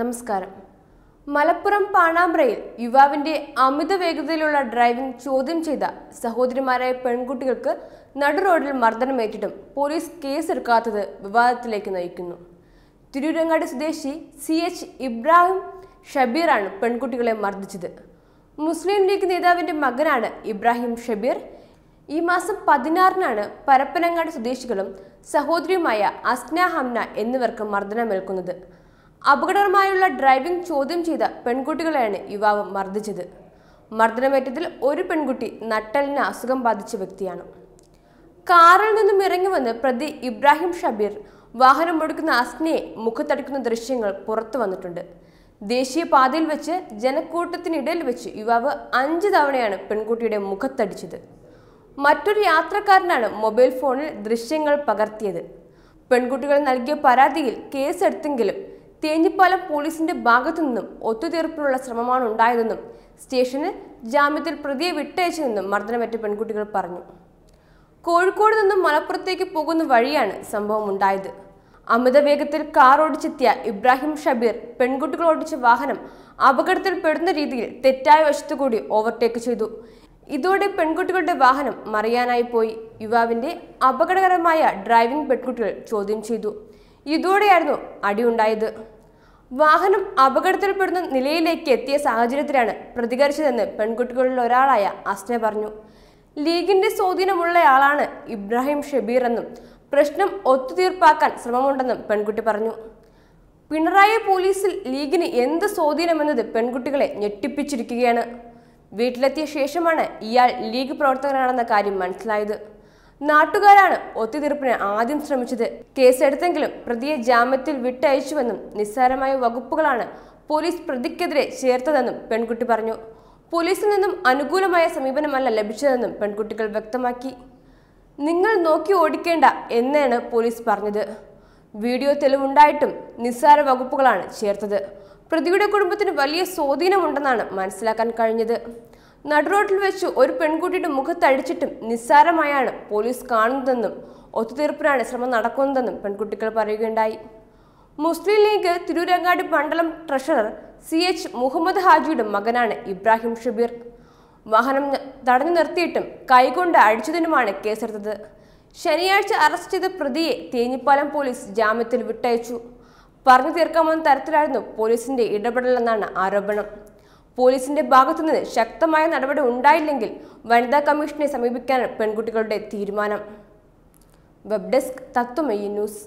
നമസ്കാരം മലപ്പുറം പാണാമ്പ്രയിൽ യുവാവിന്റെ അമിത വേഗതയിലുള്ള ഡ്രൈവിംഗ് ചോദ്യം ചെയ്ത സഹോദരിമാരായ പെൺകുട്ടികൾക്ക് നടുറോഡിൽ മർദ്ദനമേറ്റിട്ടും പോലീസ് കേസെടുക്കാത്തത് വിവാദത്തിലേക്ക് നയിക്കുന്നു തിരൂരങ്ങാടി സ്വദേശി സി എച്ച് ഇബ്രാഹിം ഷബീറാണ് പെൺകുട്ടികളെ മർദ്ദിച്ചത് മുസ്ലിം ലീഗ് നേതാവിന്റെ മകനാണ് ഇബ്രാഹിം ഷബീർ ഈ മാസം പതിനാറിനാണ് പരപ്പനങ്ങാട് സ്വദേശികളും സഹോദരിയുമായ അസ്ന ഹംന എന്നിവർക്ക് മർദ്ദനമേൽക്കുന്നത് അപകടകരമായുള്ള ഡ്രൈവിംഗ് ചോദ്യം ചെയ്ത പെൺകുട്ടികളെയാണ് യുവാവ് മർദ്ദിച്ചത് മർദ്ദനമേറ്റത്തിൽ ഒരു പെൺകുട്ടി നട്ടലിന് അസുഖം ബാധിച്ച വ്യക്തിയാണ് കാറിൽ നിന്നും ഇറങ്ങി വന്ന് പ്രതി ഇബ്രാഹിം ഷബീർ വാഹനം ഒടുക്കുന്ന അസ്നയെ മുഖത്തടിക്കുന്ന ദൃശ്യങ്ങൾ പുറത്തു വന്നിട്ടുണ്ട് ദേശീയ പാതയിൽ വെച്ച് ജനക്കൂട്ടത്തിനിടയിൽ വെച്ച് യുവാവ് അഞ്ച് തവണയാണ് പെൺകുട്ടിയുടെ മുഖത്തടിച്ചത് മറ്റൊരു യാത്രക്കാരനാണ് മൊബൈൽ ഫോണിൽ ദൃശ്യങ്ങൾ പകർത്തിയത് പെൺകുട്ടികൾ നൽകിയ പരാതിയിൽ കേസെടുത്തെങ്കിലും തേഞ്ഞിപ്പാലം പോലീസിന്റെ ഭാഗത്തു നിന്നും ഒത്തുതീർപ്പിനുള്ള ശ്രമമാണ് ഉണ്ടായതെന്നും സ്റ്റേഷന് ജാമ്യത്തിൽ പ്രതിയെ വിട്ടയച്ചതെന്നും മർദ്ദനമേറ്റ പെൺകുട്ടികൾ പറഞ്ഞു കോഴിക്കോട് നിന്നും മലപ്പുറത്തേക്ക് പോകുന്ന വഴിയാണ് സംഭവം ഉണ്ടായത് വേഗത്തിൽ കാർ ഓടിച്ചെത്തിയ ഇബ്രാഹിം ഷബീർ പെൺകുട്ടികൾ ഓടിച്ച വാഹനം പെടുന്ന രീതിയിൽ തെറ്റായ വശത്തുകൂടി ഓവർടേക്ക് ചെയ്തു ഇതോടെ പെൺകുട്ടികളുടെ വാഹനം മറിയാനായി പോയി യുവാവിന്റെ അപകടകരമായ ഡ്രൈവിംഗ് പെൺകുട്ടികൾ ചോദ്യം ചെയ്തു ഇതോടെയായിരുന്നു അടിയുണ്ടായത് വാഹനം അപകടത്തിൽപ്പെടുന്ന നിലയിലേക്ക് എത്തിയ സാഹചര്യത്തിലാണ് പ്രതികരിച്ചതെന്ന് പെൺകുട്ടികളിൽ ഒരാളായ അസ്ന പറഞ്ഞു ലീഗിന്റെ സ്വാധീനമുള്ളയാളാണ് ഇബ്രാഹിം ഷബീർ എന്നും പ്രശ്നം ഒത്തുതീർപ്പാക്കാൻ ശ്രമമുണ്ടെന്നും പെൺകുട്ടി പറഞ്ഞു പിണറായി പോലീസിൽ ലീഗിന് എന്ത് സ്വാധീനമെന്നത് പെൺകുട്ടികളെ ഞെട്ടിപ്പിച്ചിരിക്കുകയാണ് വീട്ടിലെത്തിയ ശേഷമാണ് ഇയാൾ ലീഗ് പ്രവർത്തകനാണെന്ന കാര്യം മനസ്സിലായത് നാട്ടുകാരാണ് ഒത്തുതീർപ്പിന് ആദ്യം ശ്രമിച്ചത് കേസെടുത്തെങ്കിലും പ്രതിയെ ജാമ്യത്തിൽ വിട്ടയച്ചുവെന്നും നിസ്സാരമായ വകുപ്പുകളാണ് പോലീസ് പ്രതിക്കെതിരെ ചേർത്തതെന്നും പെൺകുട്ടി പറഞ്ഞു പോലീസിൽ നിന്നും അനുകൂലമായ സമീപനമല്ല ലഭിച്ചതെന്നും പെൺകുട്ടികൾ വ്യക്തമാക്കി നിങ്ങൾ നോക്കി ഓടിക്കേണ്ട എന്നാണ് പോലീസ് പറഞ്ഞത് വീഡിയോ തെളിവുണ്ടായിട്ടും നിസ്സാര വകുപ്പുകളാണ് ചേർത്തത് പ്രതിയുടെ കുടുംബത്തിന് വലിയ സ്വാധീനമുണ്ടെന്നാണ് മനസ്സിലാക്കാൻ കഴിഞ്ഞത് നടുറോട്ടിൽ വെച്ച് ഒരു പെൺകുട്ടിയുടെ മുഖത്തടിച്ചിട്ടും നിസ്സാരമായാണ് പോലീസ് കാണുന്നതെന്നും ഒത്തുതീർപ്പിനാണ് ശ്രമം നടക്കുന്നതെന്നും പെൺകുട്ടികൾ പറയുകയുണ്ടായി മുസ്ലിം ലീഗ് തിരൂരങ്ങാടി മണ്ഡലം ട്രഷറർ സി എച്ച് മുഹമ്മദ് ഹാജിയുടെ മകനാണ് ഇബ്രാഹിം ഷബീർ വാഹനം തടഞ്ഞു നിർത്തിയിട്ടും കൈകൊണ്ട് അടിച്ചതിനുമാണ് കേസെടുത്തത് ശനിയാഴ്ച അറസ്റ്റ് ചെയ്ത പ്രതിയെ തേഞ്ഞിപ്പാലം പോലീസ് ജാമ്യത്തിൽ വിട്ടയച്ചു പറഞ്ഞു തീർക്കാമെന്ന തരത്തിലായിരുന്നു പോലീസിന്റെ ഇടപെടലെന്നാണ് ആരോപണം പോലീസിന്റെ ഭാഗത്തുനിന്ന് ശക്തമായ നടപടി ഉണ്ടായില്ലെങ്കിൽ വനിതാ കമ്മീഷനെ സമീപിക്കാനാണ് പെൺകുട്ടികളുടെ തീരുമാനം വെബ് ഡെസ്ക് ന്യൂസ്